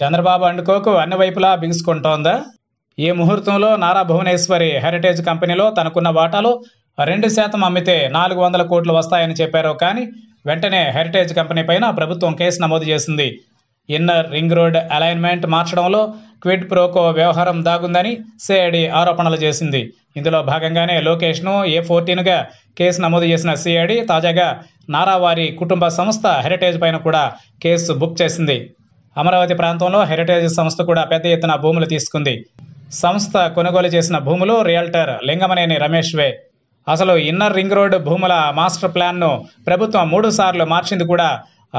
చంద్రబాబు అండుకోకు అన్ని వైపులా బిగుసుకుంటోందా ఈ ముహూర్తంలో నారా భువనేశ్వరి హెరిటేజ్ కంపెనీలో తనకున్న వాటాలు రెండు శాతం అమ్మితే నాలుగు వందల కోట్లు వస్తాయని చెప్పారు కానీ వెంటనే హెరిటేజ్ కంపెనీ పైన ప్రభుత్వం కేసు నమోదు చేసింది ఇన్నర్ రింగ్ రోడ్ అలైన్మెంట్ మార్చడంలో క్విడ్ ప్రోకో వ్యవహారం దాగుందని సిఐడి ఆరోపణలు చేసింది ఇందులో భాగంగానే లోకేష్ను ఏ ఫోర్టీన్గా కేసు నమోదు చేసిన సిఐడి తాజాగా నారావారి కుటుంబ సంస్థ హెరిటేజ్ పైన కూడా కేసు బుక్ చేసింది అమరావతి ప్రాంతంలో హెరిటేజ్ సంస్థ కూడా పెద్ద ఎత్తున భూములు తీసుకుంది సంస్థ కొనుగోలు చేసిన భూములు రియల్టర్ లింగమనేని రమేష్ వే అసలు ఇన్నర్ రింగ్ రోడ్ భూముల మాస్టర్ ప్లాన్ను ప్రభుత్వం మూడు సార్లు మార్చింది కూడా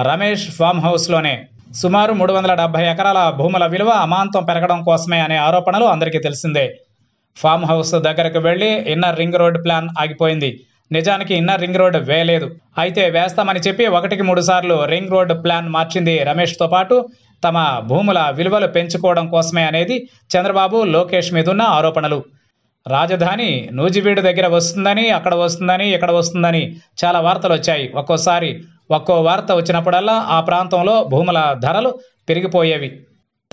రమేష్ ఫామ్ హౌస్లోనే సుమారు మూడు వందల డెబ్బై ఎకరాల భూముల విలువ అమాంతం పెరగడం కోసమే అనే ఆరోపణలు అందరికీ తెలిసిందే ఫామ్ హౌస్ దగ్గరకు వెళ్ళి ఇన్నర్ రింగ్ రోడ్ ప్లాన్ ఆగిపోయింది నిజానికి ఇన్నర్ రింగ్ రోడ్ వేయలేదు అయితే వేస్తామని చెప్పి ఒకటికి మూడు సార్లు రింగ్ రోడ్ ప్లాన్ మార్చింది రమేష్తో పాటు తమ భూముల విలువలు పెంచుకోవడం కోసమే అనేది చంద్రబాబు లోకేష్ మీదున్న ఆరోపణలు రాజధాని నూజివీడు దగ్గర వస్తుందని అక్కడ వస్తుందని ఇక్కడ వస్తుందని చాలా వార్తలు వచ్చాయి ఒక్కోసారి ఒక్కో వార్త వచ్చినప్పుడల్లా ఆ ప్రాంతంలో భూముల ధరలు పెరిగిపోయేవి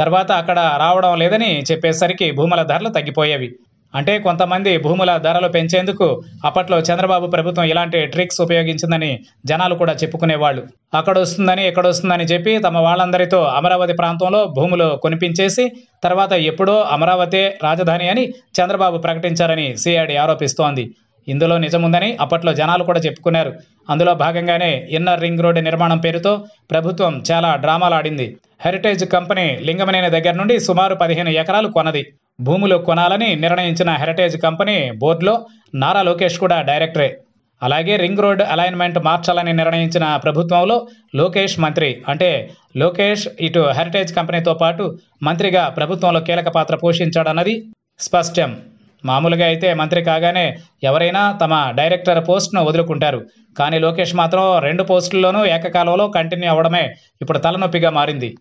తర్వాత అక్కడ రావడం లేదని చెప్పేసరికి భూముల ధరలు తగ్గిపోయేవి అంటే కొంతమంది భూముల ధరలు పెంచేందుకు అప్పట్లో చంద్రబాబు ప్రభుత్వం ఇలాంటి ట్రిక్స్ ఉపయోగించిందని జనాలు కూడా చెప్పుకునేవాళ్ళు అక్కడ వస్తుందని ఇక్కడ వస్తుందని చెప్పి తమ వాళ్ళందరితో అమరావతి ప్రాంతంలో భూములు కొనిపించేసి తర్వాత ఎప్పుడో అమరావతి రాజధాని అని చంద్రబాబు ప్రకటించారని సిఐడి ఆరోపిస్తోంది ఇందులో నిజముందని అప్పట్లో జనాలు కూడా చెప్పుకున్నారు అందులో భాగంగానే ఇన్నర్ రింగ్ రోడ్డు నిర్మాణం పేరుతో ప్రభుత్వం చాలా డ్రామాలాడింది హెరిటేజ్ కంపెనీ లింగమనేని దగ్గర నుండి సుమారు పదిహేను ఎకరాలు కొనది భూములు కొనాలని నిర్ణయించిన హెరిటేజ్ కంపెనీ బోర్డులో నారా లోకేష్ కూడా డైరెక్టరే అలాగే రింగ్ రోడ్ అలైన్మెంట్ మార్చాలని నిర్ణయించిన ప్రభుత్వంలో లోకేష్ మంత్రి అంటే లోకేష్ ఇటు హెరిటేజ్ కంపెనీతో పాటు మంత్రిగా ప్రభుత్వంలో కీలక పాత్ర పోషించాడన్నది స్పష్టం మామూలుగా అయితే మంత్రి కాగానే ఎవరైనా తమ డైరెక్టర్ పోస్ట్ను వదులుకుంటారు కానీ లోకేష్ మాత్రం రెండు పోస్టుల్లోనూ ఏకకాలంలో కంటిన్యూ అవ్వడమే ఇప్పుడు తలనొప్పిగా మారింది